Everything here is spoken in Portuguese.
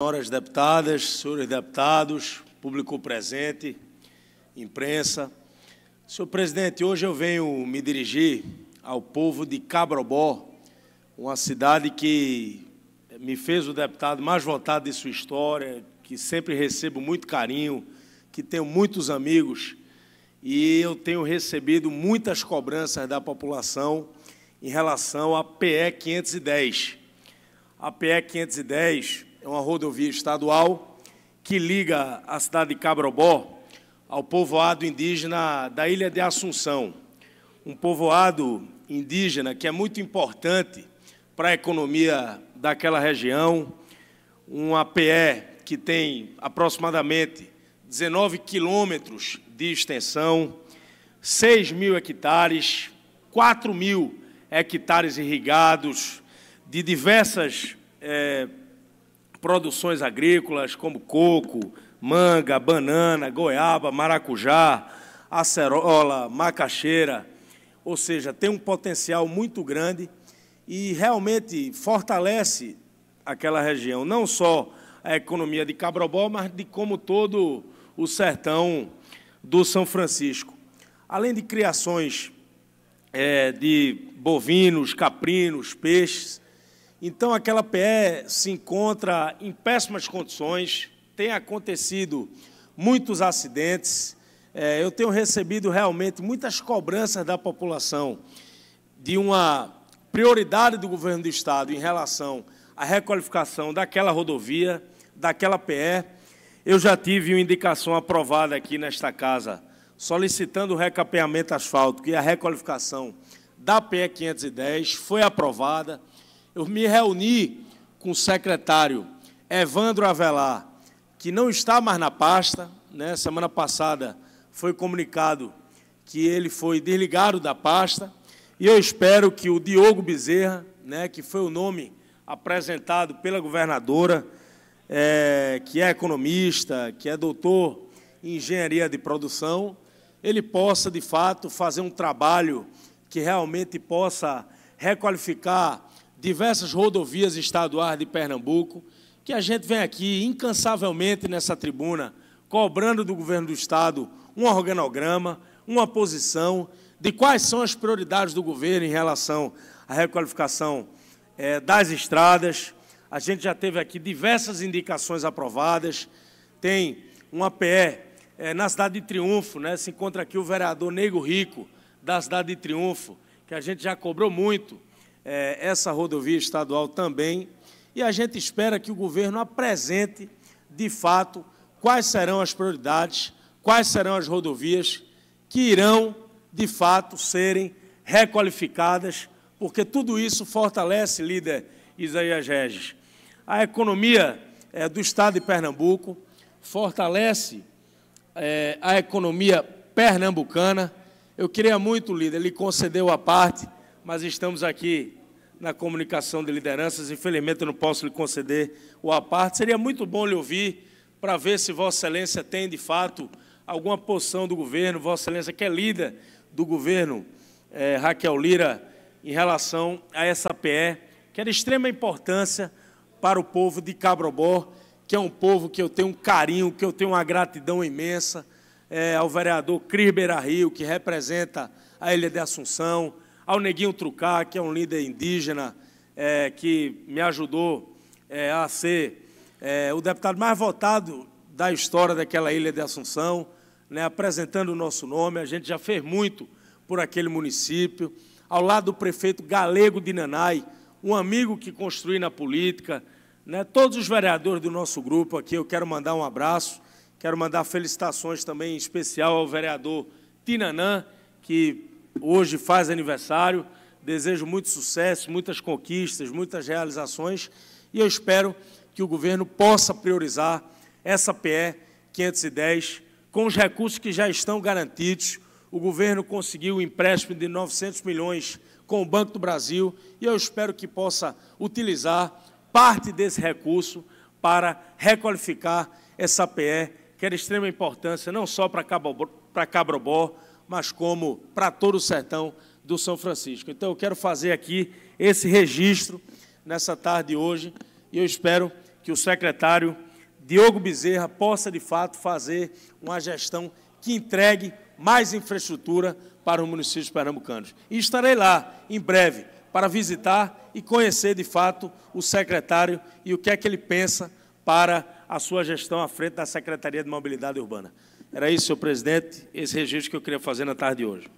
Senhoras deputadas, senhores deputados, público presente, imprensa. Senhor presidente, hoje eu venho me dirigir ao povo de Cabrobó, uma cidade que me fez o deputado mais votado de sua história, que sempre recebo muito carinho, que tenho muitos amigos e eu tenho recebido muitas cobranças da população em relação à PE 510. A PE 510 é uma rodovia estadual que liga a cidade de Cabrobó ao povoado indígena da Ilha de Assunção, um povoado indígena que é muito importante para a economia daquela região, um APE que tem aproximadamente 19 quilômetros de extensão, 6 mil hectares, 4 mil hectares irrigados, de diversas é, produções agrícolas como coco, manga, banana, goiaba, maracujá, acerola, macaxeira. Ou seja, tem um potencial muito grande e realmente fortalece aquela região, não só a economia de Cabrobó, mas de como todo o sertão do São Francisco. Além de criações é, de bovinos, caprinos, peixes, então, aquela PE se encontra em péssimas condições, tem acontecido muitos acidentes. É, eu tenho recebido realmente muitas cobranças da população de uma prioridade do governo do Estado em relação à requalificação daquela rodovia, daquela PE. Eu já tive uma indicação aprovada aqui nesta casa solicitando o recapeamento asfáltico e a requalificação da PE 510, foi aprovada. Eu me reuni com o secretário Evandro Avelar, que não está mais na pasta. Né? Semana passada foi comunicado que ele foi desligado da pasta. E eu espero que o Diogo Bezerra, né, que foi o nome apresentado pela governadora, é, que é economista, que é doutor em engenharia de produção, ele possa, de fato, fazer um trabalho que realmente possa requalificar diversas rodovias estaduais de Pernambuco, que a gente vem aqui incansavelmente nessa tribuna cobrando do governo do Estado um organograma, uma posição de quais são as prioridades do governo em relação à requalificação é, das estradas. A gente já teve aqui diversas indicações aprovadas, tem uma PE é, eh, na Cidade de Triunfo, né, se encontra aqui o vereador Negro Rico, da Cidade de Triunfo, que a gente já cobrou muito, é, essa rodovia estadual também. E a gente espera que o governo apresente, de fato, quais serão as prioridades, quais serão as rodovias que irão, de fato, serem requalificadas, porque tudo isso fortalece, líder Isaías Regis, a economia é, do Estado de Pernambuco, fortalece é, a economia pernambucana. Eu queria muito, líder, ele concedeu a parte, mas estamos aqui na comunicação de lideranças. Infelizmente, eu não posso lhe conceder o aparte Seria muito bom lhe ouvir para ver se Vossa Excelência tem, de fato, alguma porção do governo, Vossa Excelência, que é líder do governo, é, Raquel Lira, em relação a essa PE, que é de extrema importância para o povo de Cabrobó, que é um povo que eu tenho um carinho, que eu tenho uma gratidão imensa, é, ao vereador Cris Beira Rio, que representa a Ilha de Assunção, ao Neguinho Trucá, que é um líder indígena é, que me ajudou é, a ser é, o deputado mais votado da história daquela ilha de Assunção, né, apresentando o nosso nome. A gente já fez muito por aquele município. Ao lado do prefeito galego de Nanai, um amigo que construí na política. Né, todos os vereadores do nosso grupo aqui, eu quero mandar um abraço. Quero mandar felicitações também, em especial, ao vereador Tinanã, que hoje faz aniversário. Desejo muito sucesso, muitas conquistas, muitas realizações e eu espero que o governo possa priorizar essa PE 510 com os recursos que já estão garantidos. O governo conseguiu um empréstimo de 900 milhões com o Banco do Brasil e eu espero que possa utilizar parte desse recurso para requalificar essa PE, que é de extrema importância não só para Cabrobó, mas como para todo o sertão do São Francisco. Então eu quero fazer aqui esse registro nessa tarde de hoje e eu espero que o secretário Diogo Bezerra possa de fato fazer uma gestão que entregue mais infraestrutura para os municípios pernambucanos. E estarei lá em breve para visitar e conhecer de fato o secretário e o que é que ele pensa para a sua gestão à frente da Secretaria de Mobilidade Urbana. Era isso, senhor presidente, esse registro que eu queria fazer na tarde de hoje.